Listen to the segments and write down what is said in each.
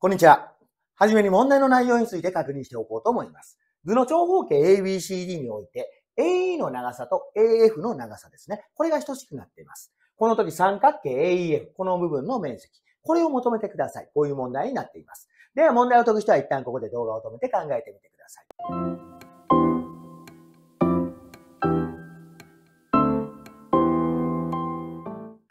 こんにちは。はじめに問題の内容について確認しておこうと思います。図の長方形 ABCD において、AE の長さと AF の長さですね。これが等しくなっています。この時三角形 AEF、この部分の面積。これを求めてください。こういう問題になっています。では問題を解く人は一旦ここで動画を止めて考えてみてくださ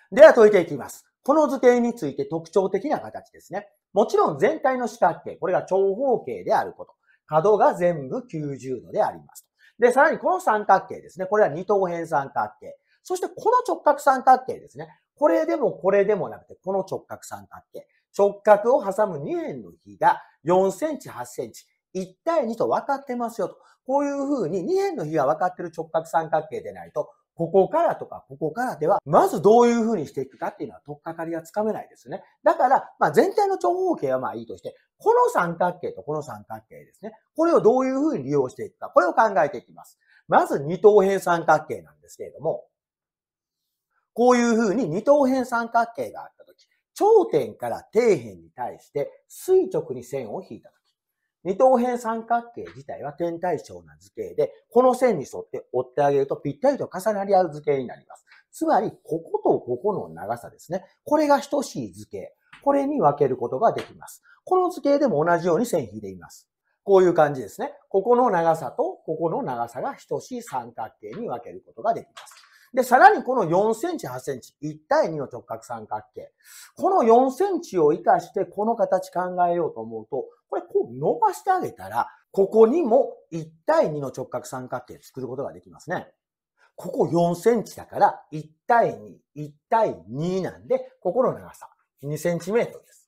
い。では解いていきます。この図形について特徴的な形ですね。もちろん全体の四角形、これが長方形であること。角が全部90度であります。で、さらにこの三角形ですね。これは二等辺三角形。そしてこの直角三角形ですね。これでもこれでもなくて、この直角三角形。直角を挟む2辺の比が4センチ、8センチ。1対2と分かってますよと。こういうふうに2辺の比が分かってる直角三角形でないと、ここからとか、ここからでは、まずどういうふうにしていくかっていうのは、とっかかりはつかめないですね。だから、まあ、全体の長方形はまあいいとして、この三角形とこの三角形ですね。これをどういうふうに利用していくか、これを考えていきます。まず、二等辺三角形なんですけれども、こういうふうに二等辺三角形があったとき、頂点から底辺に対して垂直に線を引いたとき。二等辺三角形自体は点対称な図形で、この線に沿って折ってあげるとぴったりと重なり合う図形になります。つまり、こことここの長さですね。これが等しい図形。これに分けることができます。この図形でも同じように線引いています。こういう感じですね。ここの長さとここの長さが等しい三角形に分けることができます。で、さらにこの4センチ、8センチ、1対2の直角三角形。この4センチを活かしてこの形考えようと思うと、これこう伸ばしてあげたら、ここにも1対2の直角三角形作ることができますね。ここ4センチだから、1対2、1対2なんで、ここの長さ2センチメートルです。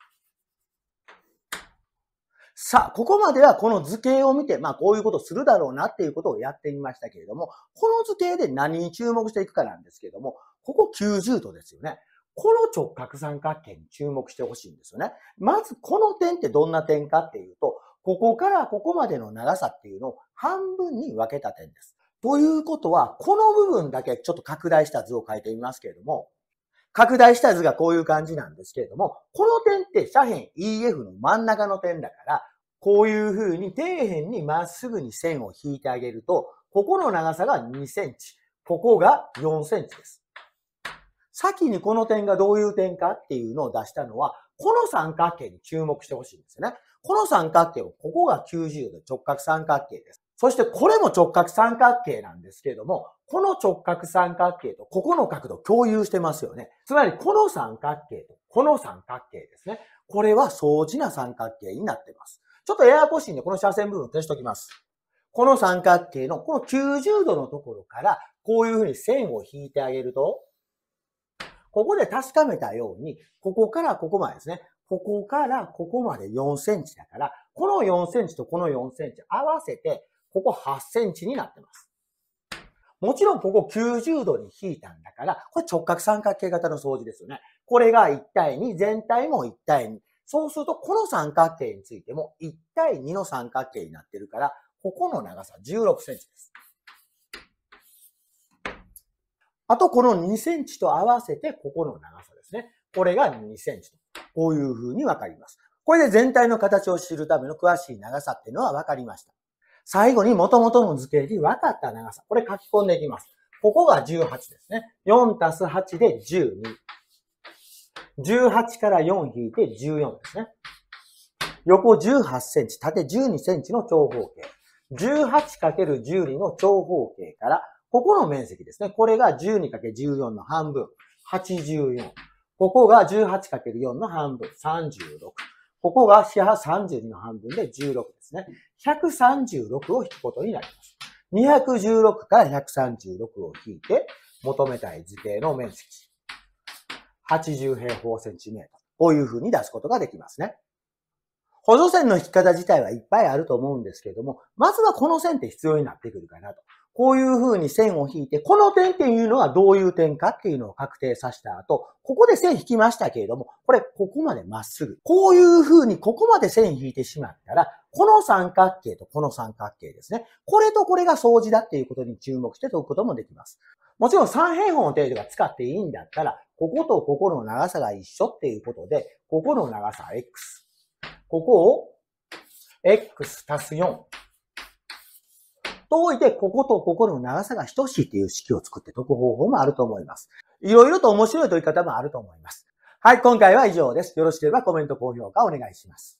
さあ、ここまではこの図形を見て、まあこういうことするだろうなっていうことをやってみましたけれども、この図形で何に注目していくかなんですけれども、ここ90度ですよね。この直角三角形に注目してほしいんですよね。まずこの点ってどんな点かっていうと、ここからここまでの長さっていうのを半分に分けた点です。ということは、この部分だけちょっと拡大した図を書いてみますけれども、拡大した図がこういう感じなんですけれども、この点って斜辺 EF の真ん中の点だから、こういう風に底辺にまっすぐに線を引いてあげると、ここの長さが2センチ、ここが4センチです。先にこの点がどういう点かっていうのを出したのは、この三角形に注目してほしいんですよね。この三角形を、ここが90度直角三角形です。そしてこれも直角三角形なんですけれども、この直角三角形とここの角度共有してますよね。つまりこの三角形とこの三角形ですね。これは相似な三角形になっています。ちょっとややこしいんでこの斜線部分を消しておきます。この三角形のこの90度のところからこういうふうに線を引いてあげると、ここで確かめたように、ここからここまでですね。ここからここまで4センチだから、この4センチとこの4センチ合わせてここ8センチになってます。もちろんここ90度に引いたんだから、これ直角三角形型の掃除ですよね。これが1対2、全体も1対2。そうすると、この三角形についても1対2の三角形になってるから、ここの長さ16センチです。あと、この2センチと合わせて、ここの長さですね。これが2センチと。こういうふうにわかります。これで全体の形を知るための詳しい長さっていうのはわかりました。最後に元々の図形に分かった長さ。これ書き込んでいきます。ここが18ですね。4たす8で12。18から4引いて14ですね。横18センチ、縦12センチの長方形。18×12 の長方形から、ここの面積ですね。これが 12×14 の半分、84。ここが 18×4 の半分、36。ここが四波32の半分で16ですね。136を引くことになります。216から136を引いて、求めたい図形の面積。80平方センチメートル。こういうふうに出すことができますね。補助線の引き方自体はいっぱいあると思うんですけれども、まずはこの線って必要になってくるかなと。こういう風に線を引いて、この点っていうのはどういう点かっていうのを確定させた後、ここで線引きましたけれども、これ、ここまでまっすぐ。こういう風にここまで線引いてしまったら、この三角形とこの三角形ですね。これとこれが相似だっていうことに注目して解くこともできます。もちろん三平方の程度が使っていいんだったら、こことここの長さが一緒っていうことで、ここの長さは x。ここを x 足す4。と置いて、こことここの長さが等しいという式を作って解く方法もあると思います。いろいろと面白い解き方もあると思います。はい、今回は以上です。よろしければコメント、高評価お願いします。